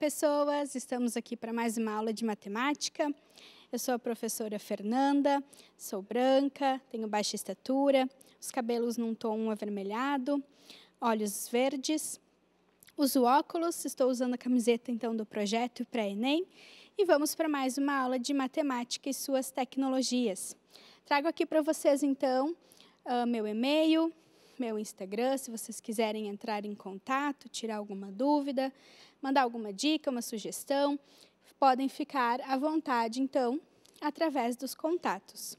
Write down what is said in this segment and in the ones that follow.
pessoas, estamos aqui para mais uma aula de matemática. Eu sou a professora Fernanda, sou branca, tenho baixa estatura, os cabelos num tom avermelhado, olhos verdes, uso óculos, estou usando a camiseta então do projeto para Enem e vamos para mais uma aula de matemática e suas tecnologias. Trago aqui para vocês então ah, meu e-mail, meu Instagram, se vocês quiserem entrar em contato, tirar alguma dúvida, mandar alguma dica, uma sugestão, podem ficar à vontade, então, através dos contatos.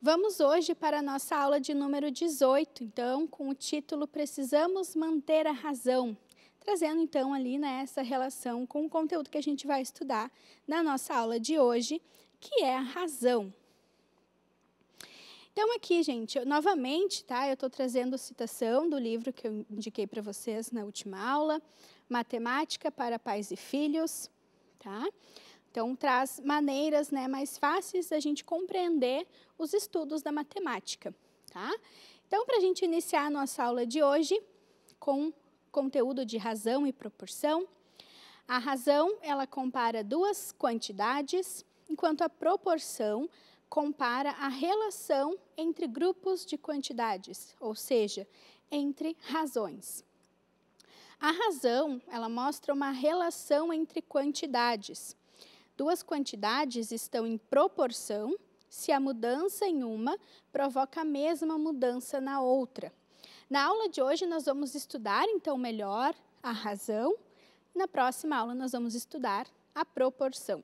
Vamos hoje para a nossa aula de número 18, então, com o título Precisamos Manter a Razão, trazendo então ali nessa né, relação com o conteúdo que a gente vai estudar na nossa aula de hoje, que é a razão. Então, aqui, gente, eu, novamente, tá? Eu estou trazendo citação do livro que eu indiquei para vocês na última aula, Matemática para Pais e Filhos, tá? Então, traz maneiras né, mais fáceis da gente compreender os estudos da matemática, tá? Então, para a gente iniciar a nossa aula de hoje com conteúdo de razão e proporção, a razão, ela compara duas quantidades, enquanto a proporção, compara a relação entre grupos de quantidades, ou seja, entre razões. A razão, ela mostra uma relação entre quantidades. Duas quantidades estão em proporção se a mudança em uma provoca a mesma mudança na outra. Na aula de hoje nós vamos estudar então melhor a razão. Na próxima aula nós vamos estudar a proporção.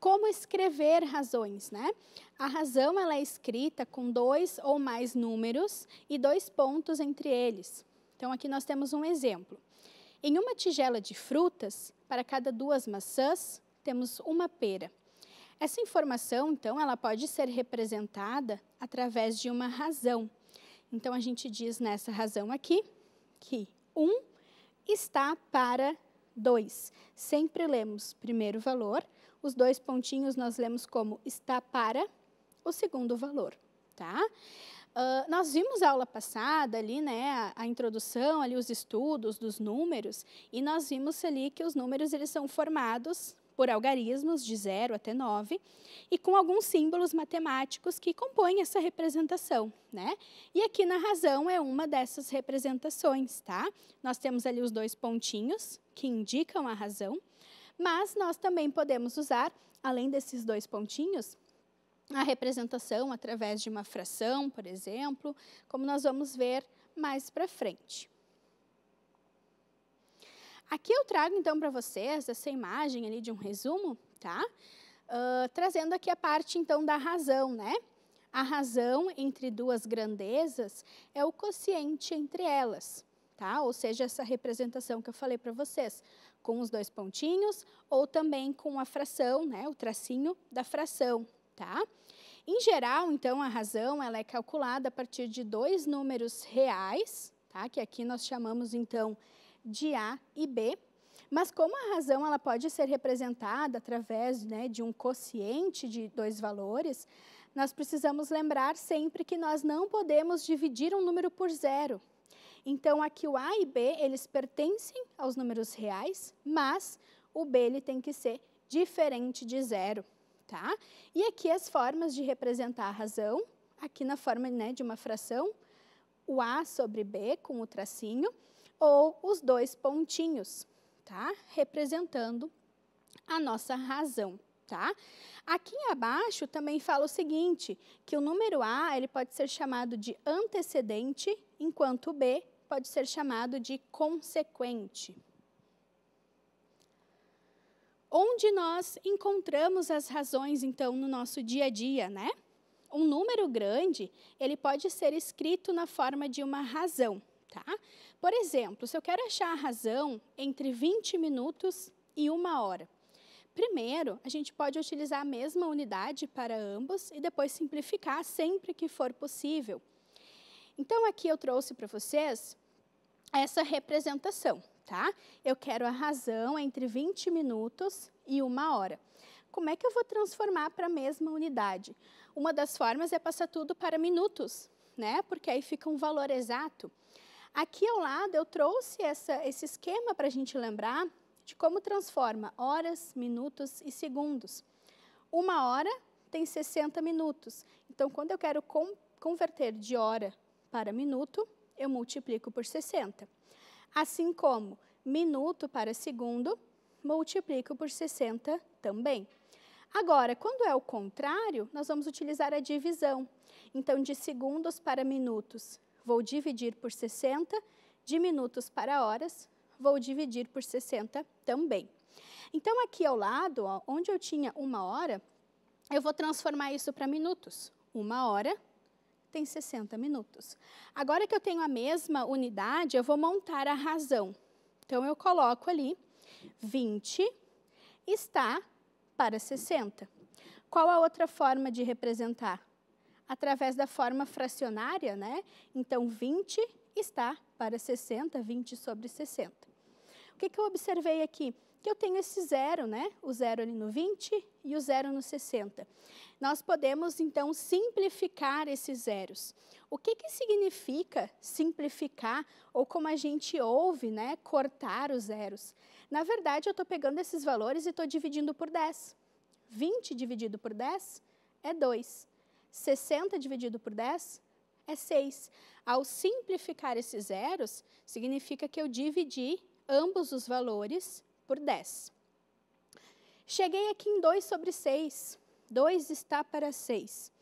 Como escrever razões, né? A razão ela é escrita com dois ou mais números e dois pontos entre eles. Então aqui nós temos um exemplo. Em uma tigela de frutas, para cada duas maçãs, temos uma pera. Essa informação, então, ela pode ser representada através de uma razão. Então, a gente diz nessa razão aqui que 1 um está para 2. Sempre lemos primeiro valor, os dois pontinhos nós lemos como está para o segundo valor, tá? Uh, nós vimos a aula passada ali, né, a, a, introdução, ali os estudos dos números, e nós vimos ali que os números eles são formados por algarismos de 0 até 9 e com alguns símbolos matemáticos que compõem essa representação, né? E aqui na razão é uma dessas representações, tá? Nós temos ali os dois pontinhos que indicam a razão, mas nós também podemos usar, além desses dois pontinhos, a representação através de uma fração, por exemplo, como nós vamos ver mais para frente. Aqui eu trago então para vocês essa imagem ali de um resumo, tá? Uh, trazendo aqui a parte então da razão, né? A razão entre duas grandezas é o quociente entre elas, tá? Ou seja, essa representação que eu falei para vocês com os dois pontinhos ou também com a fração, né, o tracinho da fração, tá? Em geral, então, a razão ela é calculada a partir de dois números reais, tá? Que aqui nós chamamos então de A e B. Mas como a razão ela pode ser representada através né, de um quociente de dois valores, nós precisamos lembrar sempre que nós não podemos dividir um número por zero, então, aqui o A e B, eles pertencem aos números reais, mas o B ele tem que ser diferente de zero, tá? E aqui as formas de representar a razão, aqui na forma né, de uma fração, o A sobre B com o tracinho, ou os dois pontinhos, tá? Representando a nossa razão, tá? Aqui abaixo também fala o seguinte, que o número A ele pode ser chamado de antecedente, enquanto o B pode ser chamado de consequente. Onde nós encontramos as razões, então, no nosso dia a dia, né? Um número grande, ele pode ser escrito na forma de uma razão, tá? Por exemplo, se eu quero achar a razão entre 20 minutos e uma hora, Primeiro, a gente pode utilizar a mesma unidade para ambos e depois simplificar sempre que for possível. Então, aqui eu trouxe para vocês essa representação, tá? Eu quero a razão entre 20 minutos e uma hora. Como é que eu vou transformar para a mesma unidade? Uma das formas é passar tudo para minutos, né? Porque aí fica um valor exato. Aqui ao lado eu trouxe essa, esse esquema para a gente lembrar de como transforma horas, minutos e segundos. Uma hora tem 60 minutos. Então, quando eu quero converter de hora para minuto, eu multiplico por 60. Assim como minuto para segundo, multiplico por 60 também. Agora, quando é o contrário, nós vamos utilizar a divisão. Então, de segundos para minutos, vou dividir por 60. De minutos para horas, vou dividir por 60 também. Então, aqui ao lado, ó, onde eu tinha uma hora, eu vou transformar isso para minutos. Uma hora tem 60 minutos. Agora que eu tenho a mesma unidade, eu vou montar a razão. Então, eu coloco ali 20 está para 60. Qual a outra forma de representar? Através da forma fracionária, né? Então, 20 está para 60, 20 sobre 60. O que, que eu observei aqui? que eu tenho esse zero, né? O zero ali no 20 e o zero no 60. Nós podemos, então, simplificar esses zeros. O que, que significa simplificar, ou como a gente ouve, né? Cortar os zeros. Na verdade, eu estou pegando esses valores e estou dividindo por 10. 20 dividido por 10 é 2. 60 dividido por 10 é 6. Ao simplificar esses zeros, significa que eu dividi ambos os valores por 10. Cheguei aqui em 2 sobre 6. 2 está para 6.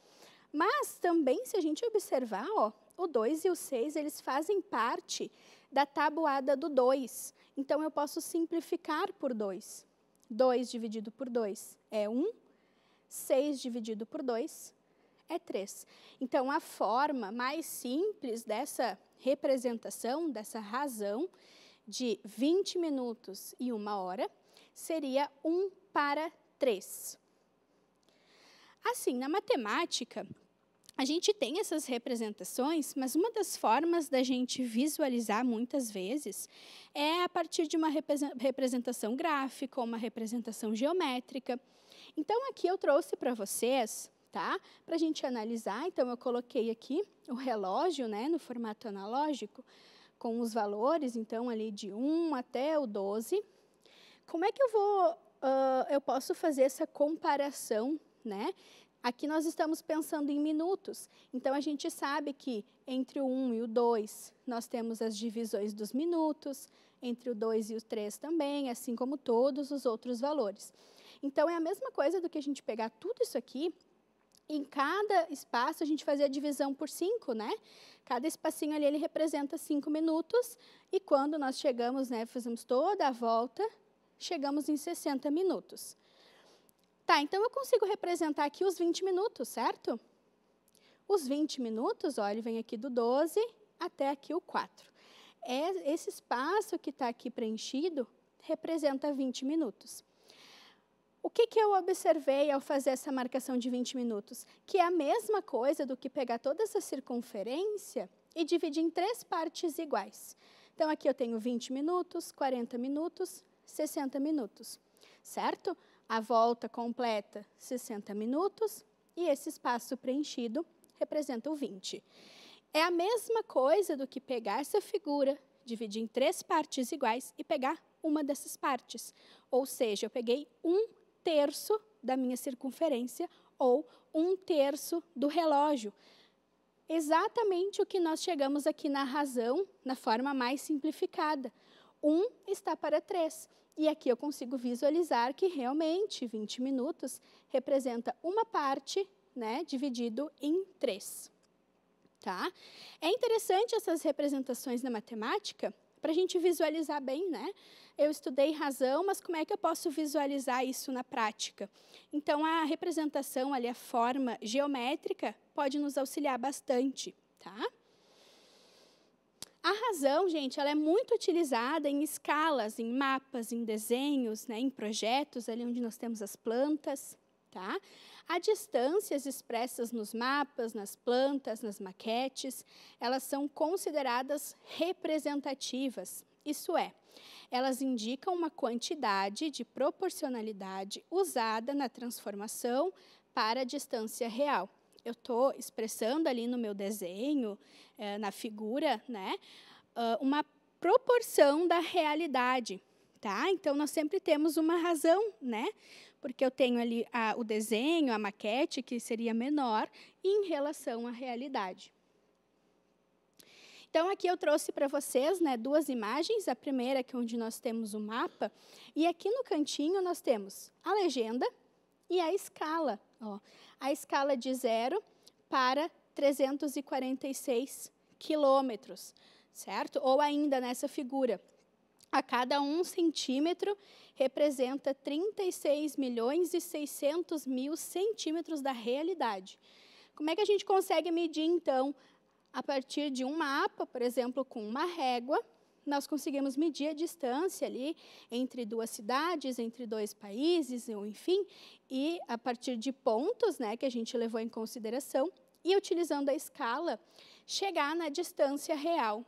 Mas também, se a gente observar, ó, o 2 e o 6 eles fazem parte da tabuada do 2. Então, eu posso simplificar por 2. 2 dividido por 2 é 1, 6 dividido por 2 é 3. Então, a forma mais simples dessa representação, dessa razão, de 20 minutos e uma hora seria 1 para 3. Assim, na matemática, a gente tem essas representações, mas uma das formas da gente visualizar muitas vezes é a partir de uma representação gráfica, uma representação geométrica. Então, aqui eu trouxe para vocês, tá? Para a gente analisar, então eu coloquei aqui o relógio, né, no formato analógico, com os valores, então, ali de 1 até o 12. Como é que eu vou, uh, eu posso fazer essa comparação, né? Aqui nós estamos pensando em minutos, então a gente sabe que entre o 1 e o 2 nós temos as divisões dos minutos, entre o 2 e o 3 também, assim como todos os outros valores. Então é a mesma coisa do que a gente pegar tudo isso aqui em cada espaço a gente fazia a divisão por cinco, né? Cada espacinho ali ele representa cinco minutos e quando nós chegamos, né, fazemos toda a volta, chegamos em 60 minutos. Tá, então eu consigo representar aqui os 20 minutos, certo? Os 20 minutos, olha, ele vem aqui do 12 até aqui o 4. É, esse espaço que está aqui preenchido representa 20 minutos. O que, que eu observei ao fazer essa marcação de 20 minutos? Que é a mesma coisa do que pegar toda essa circunferência e dividir em três partes iguais. Então, aqui eu tenho 20 minutos, 40 minutos, 60 minutos, certo? A volta completa, 60 minutos, e esse espaço preenchido representa o 20. É a mesma coisa do que pegar essa figura, dividir em três partes iguais e pegar uma dessas partes. Ou seja, eu peguei um terço da minha circunferência ou um terço do relógio. Exatamente o que nós chegamos aqui na razão, na forma mais simplificada. 1 um está para 3. E aqui eu consigo visualizar que realmente 20 minutos representa uma parte né, dividido em 3. Tá? É interessante essas representações na matemática para a gente visualizar bem, né? eu estudei razão, mas como é que eu posso visualizar isso na prática? Então, a representação, ali, a forma geométrica, pode nos auxiliar bastante, tá? A razão, gente, ela é muito utilizada em escalas, em mapas, em desenhos, né, em projetos, ali onde nós temos as plantas, tá? Há distâncias expressas nos mapas, nas plantas, nas maquetes, elas são consideradas representativas. Isso é, elas indicam uma quantidade de proporcionalidade usada na transformação para a distância real. Eu estou expressando ali no meu desenho, eh, na figura, né, ah, uma proporção da realidade. Tá? Então, nós sempre temos uma razão, né? Porque eu tenho ali a, o desenho, a maquete, que seria menor, em relação à realidade. Então, aqui eu trouxe para vocês né, duas imagens. A primeira, que é onde nós temos o mapa. E aqui no cantinho nós temos a legenda e a escala. Ó, a escala de zero para 346 quilômetros, certo? Ou ainda nessa figura. A cada um centímetro representa 36 milhões e 600 mil centímetros da realidade. Como é que a gente consegue medir, então, a partir de um mapa, por exemplo, com uma régua, nós conseguimos medir a distância ali entre duas cidades, entre dois países, ou enfim, e a partir de pontos né, que a gente levou em consideração e utilizando a escala, chegar na distância real.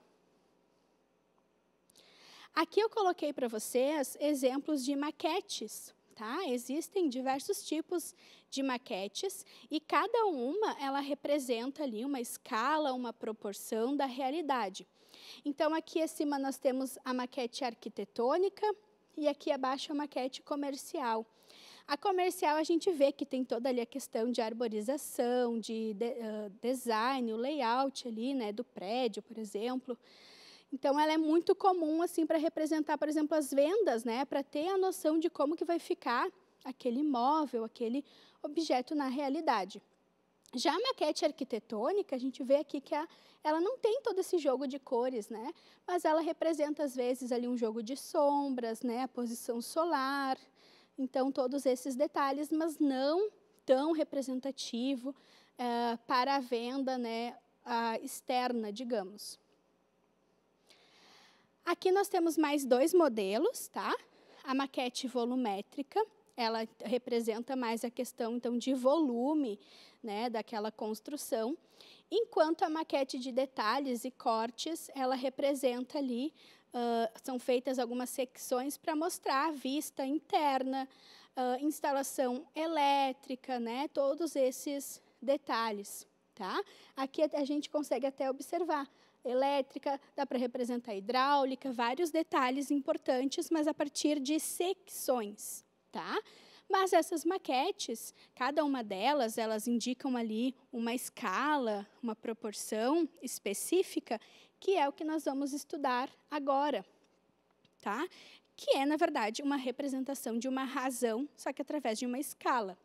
Aqui eu coloquei para vocês exemplos de maquetes Tá? Existem diversos tipos de maquetes e cada uma ela representa ali uma escala, uma proporção da realidade. Então aqui acima nós temos a maquete arquitetônica e aqui abaixo a maquete comercial. A comercial a gente vê que tem toda ali a questão de arborização, de, de uh, design, o layout ali, né, do prédio, por exemplo. Então, ela é muito comum assim para representar, por exemplo, as vendas, né? Para ter a noção de como que vai ficar aquele imóvel, aquele objeto na realidade. Já a maquete arquitetônica, a gente vê aqui que a, ela não tem todo esse jogo de cores, né? Mas ela representa, às vezes, ali um jogo de sombras, né? A posição solar, então todos esses detalhes, mas não tão representativo uh, para a venda né, uh, externa, digamos. Aqui nós temos mais dois modelos, tá? A maquete volumétrica, ela representa mais a questão então de volume, né, daquela construção, enquanto a maquete de detalhes e cortes, ela representa ali uh, são feitas algumas secções para mostrar a vista interna, uh, instalação elétrica, né, todos esses detalhes, tá? Aqui a gente consegue até observar elétrica, dá para representar hidráulica, vários detalhes importantes, mas a partir de secções, tá? Mas essas maquetes, cada uma delas, elas indicam ali uma escala, uma proporção específica, que é o que nós vamos estudar agora, tá? Que é, na verdade, uma representação de uma razão, só que através de uma escala.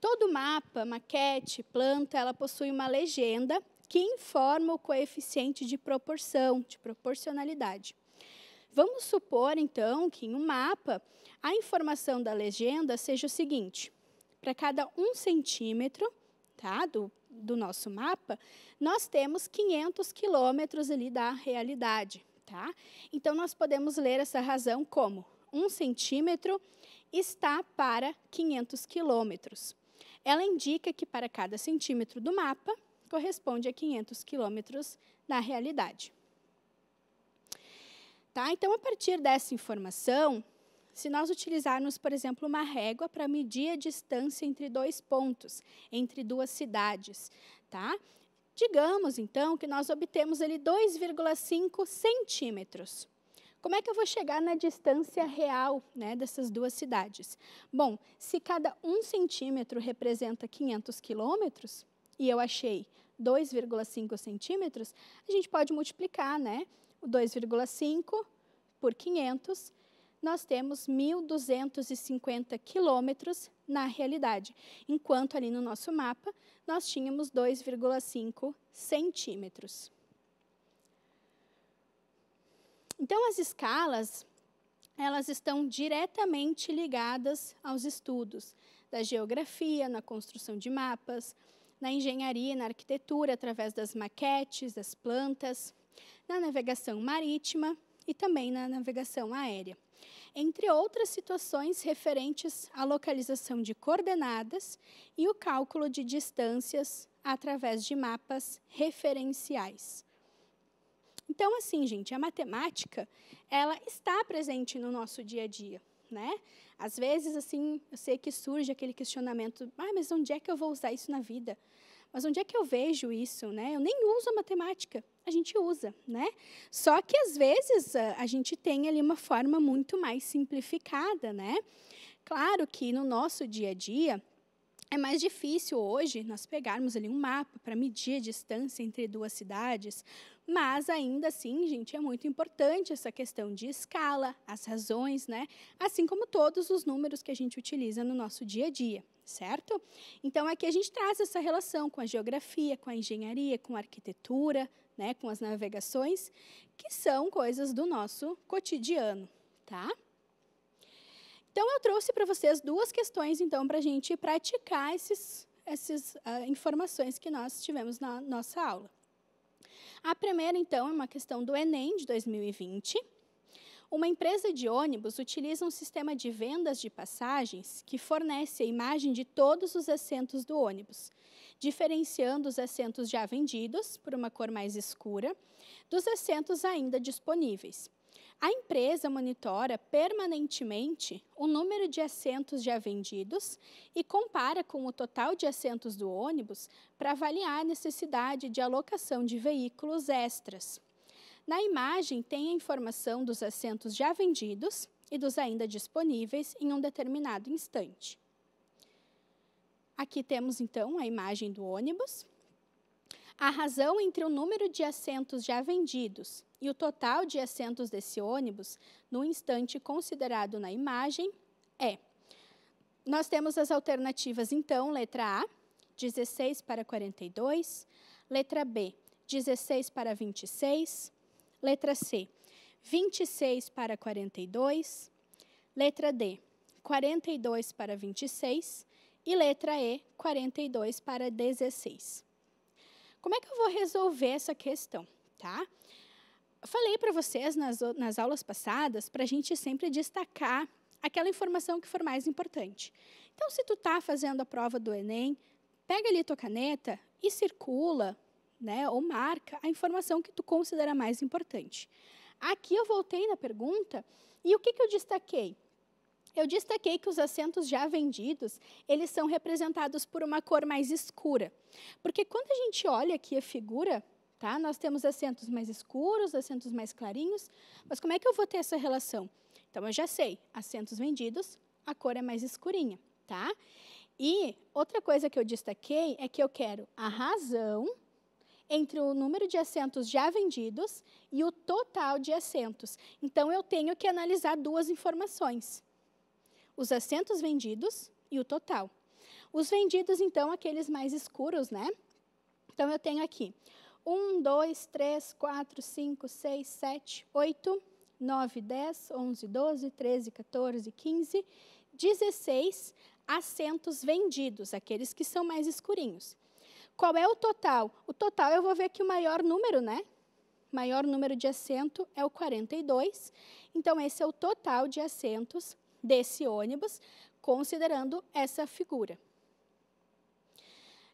Todo mapa, maquete, planta, ela possui uma legenda que informa o coeficiente de proporção, de proporcionalidade. Vamos supor, então, que em um mapa a informação da legenda seja o seguinte: para cada um centímetro tá, do, do nosso mapa, nós temos 500 quilômetros ali da realidade. Tá? Então, nós podemos ler essa razão como um centímetro está para 500 quilômetros. Ela indica que para cada centímetro do mapa, corresponde a 500 quilômetros na realidade. Tá? Então, a partir dessa informação, se nós utilizarmos, por exemplo, uma régua para medir a distância entre dois pontos, entre duas cidades, tá? Digamos, então, que nós obtemos ali 2,5 centímetros. Como é que eu vou chegar na distância real né, dessas duas cidades? Bom, se cada um centímetro representa 500 quilômetros, e eu achei 2,5 centímetros, a gente pode multiplicar, né? O 2,5 por 500, nós temos 1.250 quilômetros na realidade, enquanto ali no nosso mapa nós tínhamos 2,5 centímetros. Então, as escalas, elas estão diretamente ligadas aos estudos da geografia, na construção de mapas, na engenharia, na arquitetura, através das maquetes, das plantas, na navegação marítima e também na navegação aérea. Entre outras situações referentes à localização de coordenadas e o cálculo de distâncias através de mapas referenciais. Então, assim, gente, a matemática, ela está presente no nosso dia a dia, né? Às vezes, assim, eu sei que surge aquele questionamento: ah, mas onde é que eu vou usar isso na vida? Mas onde é que eu vejo isso, né? Eu nem uso a matemática, a gente usa, né? Só que às vezes a gente tem ali uma forma muito mais simplificada, né? Claro que no nosso dia a dia é mais difícil hoje nós pegarmos ali um mapa para medir a distância entre duas cidades, mas ainda assim, gente, é muito importante essa questão de escala, as razões, né? Assim como todos os números que a gente utiliza no nosso dia a dia certo? Então aqui a gente traz essa relação com a geografia, com a engenharia, com a arquitetura, né, com as navegações, que são coisas do nosso cotidiano, tá? Então eu trouxe para vocês duas questões então para a gente praticar esses, essas uh, ah, informações que nós tivemos na nossa aula. A primeira, então, é uma questão do Enem de 2020. Uma empresa de ônibus utiliza um sistema de vendas de passagens que fornece a imagem de todos os assentos do ônibus, diferenciando os assentos já vendidos, por uma cor mais escura, dos assentos ainda disponíveis. A empresa monitora permanentemente o número de assentos já vendidos e compara com o total de assentos do ônibus para avaliar a necessidade de alocação de veículos extras. Na imagem tem a informação dos assentos já vendidos e dos ainda disponíveis em um determinado instante. Aqui temos então a imagem do ônibus. A razão entre o número de assentos já vendidos e o total de assentos desse ônibus, no instante considerado na imagem, é. Nós temos as alternativas, então, letra A, 16 para 42, letra B, 16 para 26, letra C, 26 para 42, letra D, 42 para 26 e letra E, 42 para 16. Como é que eu vou resolver essa questão, tá? falei para vocês nas, nas aulas passadas para a gente sempre destacar aquela informação que for mais importante. Então, se tu está fazendo a prova do Enem, pega ali tua caneta e circula, né, ou marca a informação que tu considera mais importante. Aqui eu voltei na pergunta e o que, que eu destaquei? Eu destaquei que os assentos já vendidos, eles são representados por uma cor mais escura. Porque quando a gente olha aqui a figura, Tá? Nós temos assentos mais escuros, assentos mais clarinhos, mas como é que eu vou ter essa relação? Então, eu já sei, assentos vendidos, a cor é mais escurinha. Tá? E outra coisa que eu destaquei é que eu quero a razão entre o número de assentos já vendidos e o total de assentos. Então, eu tenho que analisar duas informações: os assentos vendidos e o total. Os vendidos, então, aqueles mais escuros, né? Então, eu tenho aqui 1, 2, 3, 4, 5, 6, 7, 8, 9, 10, 11, 12, 13, 14, 15, 16 assentos vendidos, aqueles que são mais escurinhos. Qual é o total? O total eu vou ver que o maior número, né? Maior número de assento é o 42. Então, esse é o total de assentos desse ônibus, considerando essa figura.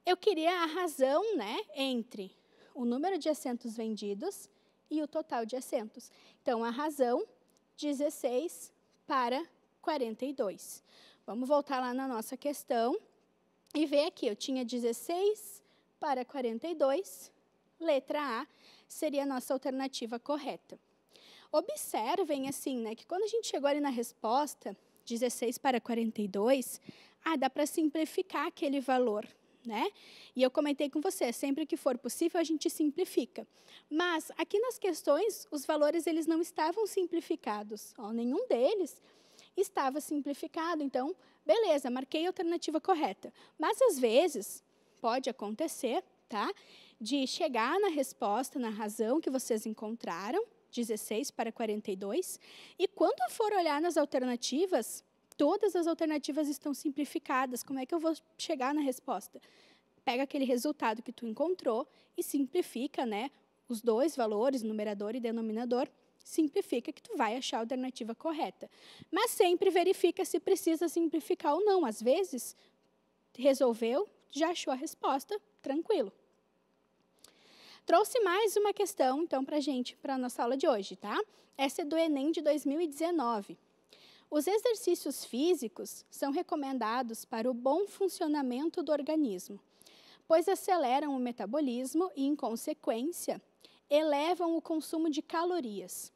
Eu queria a razão, né, entre o número de assentos vendidos e o total de assentos. Então, a razão, 16 para 42. Vamos voltar lá na nossa questão e ver aqui. Eu tinha 16 para 42, letra A seria a nossa alternativa correta. Observem, assim, né, que quando a gente chegou ali na resposta, 16 para 42, ah, dá para simplificar aquele valor, né? E eu comentei com você, sempre que for possível a gente simplifica. Mas aqui nas questões, os valores eles não estavam simplificados, ó, nenhum deles estava simplificado. Então, beleza, marquei a alternativa correta. Mas às vezes pode acontecer, tá? De chegar na resposta, na razão que vocês encontraram, 16 para 42, e quando for olhar nas alternativas, todas as alternativas estão simplificadas. Como é que eu vou chegar na resposta? Pega aquele resultado que tu encontrou e simplifica, né? Os dois valores, numerador e denominador, simplifica que tu vai achar a alternativa correta. Mas sempre verifica se precisa simplificar ou não. Às vezes, resolveu, já achou a resposta, tranquilo. Trouxe mais uma questão, então, para a gente, para a nossa aula de hoje, tá? Essa é do Enem de 2019. Os exercícios físicos são recomendados para o bom funcionamento do organismo, pois aceleram o metabolismo e, em consequência, elevam o consumo de calorias.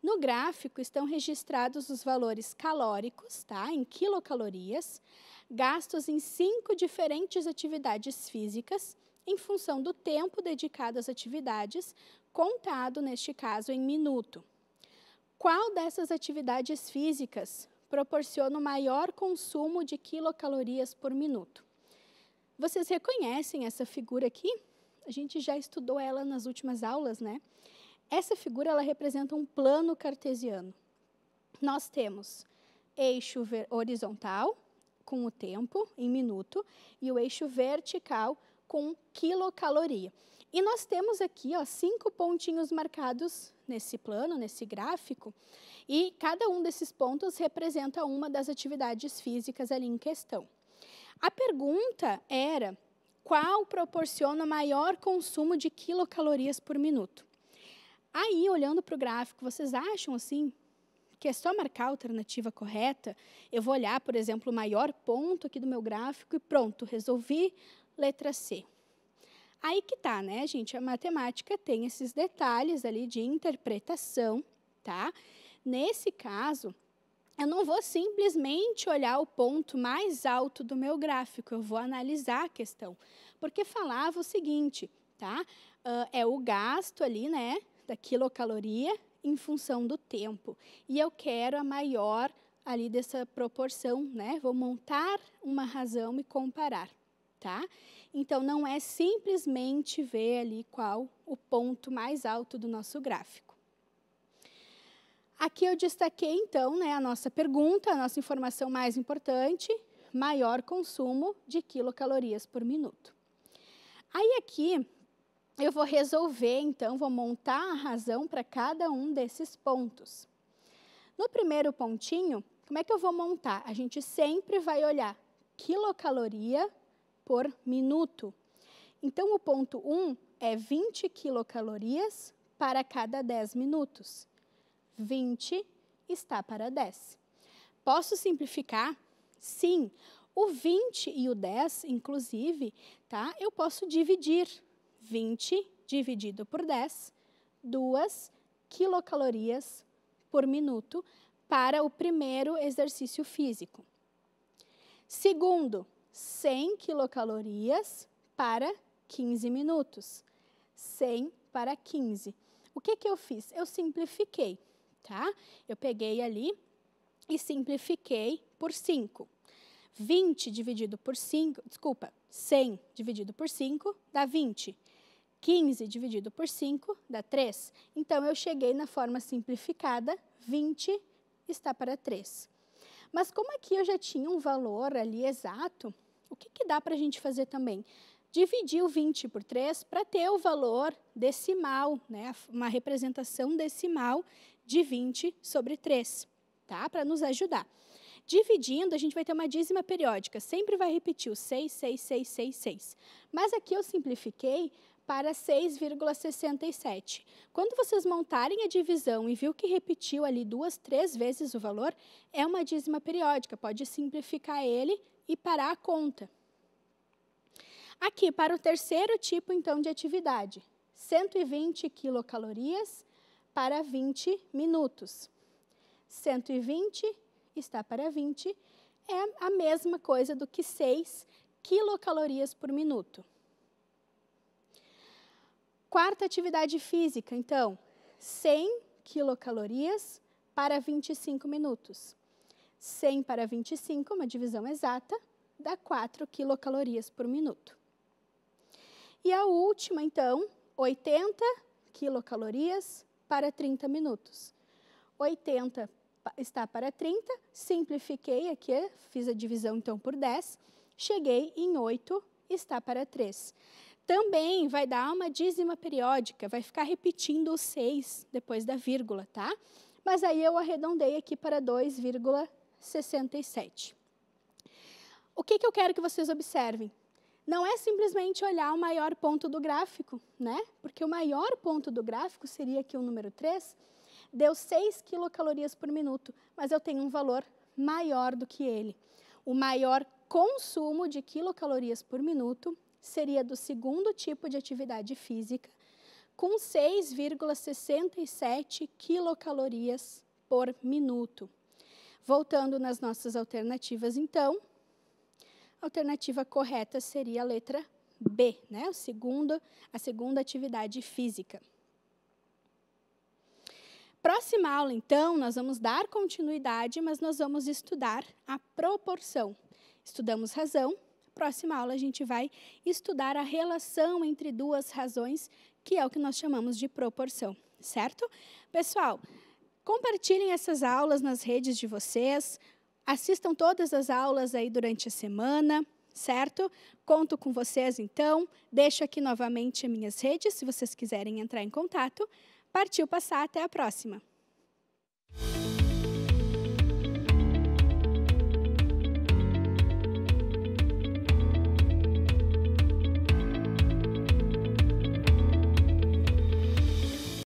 No gráfico estão registrados os valores calóricos, tá, em quilocalorias, gastos em cinco diferentes atividades físicas, em função do tempo dedicado às atividades, contado neste caso em minuto. Qual dessas atividades físicas proporciona o maior consumo de quilocalorias por minuto? Vocês reconhecem essa figura aqui? A gente já estudou ela nas últimas aulas, né? Essa figura ela representa um plano cartesiano. Nós temos eixo horizontal com o tempo em minuto e o eixo vertical com quilocaloria. E nós temos aqui ó, cinco pontinhos marcados nesse plano, nesse gráfico, e cada um desses pontos representa uma das atividades físicas ali em questão. A pergunta era qual proporciona maior consumo de quilocalorias por minuto. Aí, olhando para o gráfico, vocês acham assim que é só marcar a alternativa correta? Eu vou olhar, por exemplo, o maior ponto aqui do meu gráfico e pronto, resolvi letra C. Aí que tá, né, gente? A matemática tem esses detalhes ali de interpretação, tá? Nesse caso, eu não vou simplesmente olhar o ponto mais alto do meu gráfico, eu vou analisar a questão. Porque falava o seguinte, tá? Uh, é o gasto ali, né, da quilocaloria em função do tempo. E eu quero a maior ali dessa proporção, né? Vou montar uma razão e comparar tá? Então não é simplesmente ver ali qual o ponto mais alto do nosso gráfico. Aqui eu destaquei então, né, a nossa pergunta, a nossa informação mais importante, maior consumo de quilocalorias por minuto. Aí aqui eu vou resolver, então, vou montar a razão para cada um desses pontos. No primeiro pontinho, como é que eu vou montar? A gente sempre vai olhar quilocaloria por minuto. Então, o ponto 1 um é 20 quilocalorias para cada 10 minutos. 20 está para 10. Posso simplificar? Sim. O 20 e o 10, inclusive, tá? eu posso dividir. 20 dividido por 10, 2 quilocalorias por minuto para o primeiro exercício físico. Segundo, 100 quilocalorias para 15 minutos. 100 para 15. O que, que eu fiz? Eu simplifiquei, tá? Eu peguei ali e simplifiquei por 5. 20 dividido por 5, desculpa, 100 dividido por 5 dá 20. 15 dividido por 5 dá 3. Então, eu cheguei na forma simplificada, 20 está para 3. Mas como aqui eu já tinha um valor ali exato, o que, que dá para a gente fazer também? Dividir o 20 por 3 para ter o valor decimal, né? uma representação decimal de 20 sobre 3, tá? para nos ajudar. Dividindo, a gente vai ter uma dízima periódica, sempre vai repetir o 6, 6, 6, 6, 6. Mas aqui eu simplifiquei para 6,67. Quando vocês montarem a divisão e viu que repetiu ali duas, três vezes o valor, é uma dízima periódica, pode simplificar ele e parar a conta. Aqui, para o terceiro tipo, então, de atividade, 120 quilocalorias para 20 minutos. 120 está para 20, é a mesma coisa do que 6 quilocalorias por minuto. Quarta atividade física, então, 100 quilocalorias para 25 minutos. 100 para 25, uma divisão exata, dá 4 quilocalorias por minuto. E a última, então, 80 quilocalorias para 30 minutos. 80 está para 30, simplifiquei aqui, fiz a divisão então por 10, cheguei em 8, está para 3 também vai dar uma dízima periódica, vai ficar repetindo o 6 depois da vírgula, tá? Mas aí eu arredondei aqui para 2,67. O que, que eu quero que vocês observem? Não é simplesmente olhar o maior ponto do gráfico, né? Porque o maior ponto do gráfico seria aqui o número 3, deu 6 quilocalorias por minuto, mas eu tenho um valor maior do que ele. O maior consumo de quilocalorias por minuto seria do segundo tipo de atividade física, com 6,67 quilocalorias por minuto. Voltando nas nossas alternativas, então, a alternativa correta seria a letra B, né? O segundo, a segunda atividade física. Próxima aula, então, nós vamos dar continuidade, mas nós vamos estudar a proporção. Estudamos razão, próxima aula a gente vai estudar a relação entre duas razões, que é o que nós chamamos de proporção, certo? Pessoal, compartilhem essas aulas nas redes de vocês, assistam todas as aulas aí durante a semana, certo? Conto com vocês então. Deixo aqui novamente minhas redes se vocês quiserem entrar em contato. Partiu passar, até a próxima.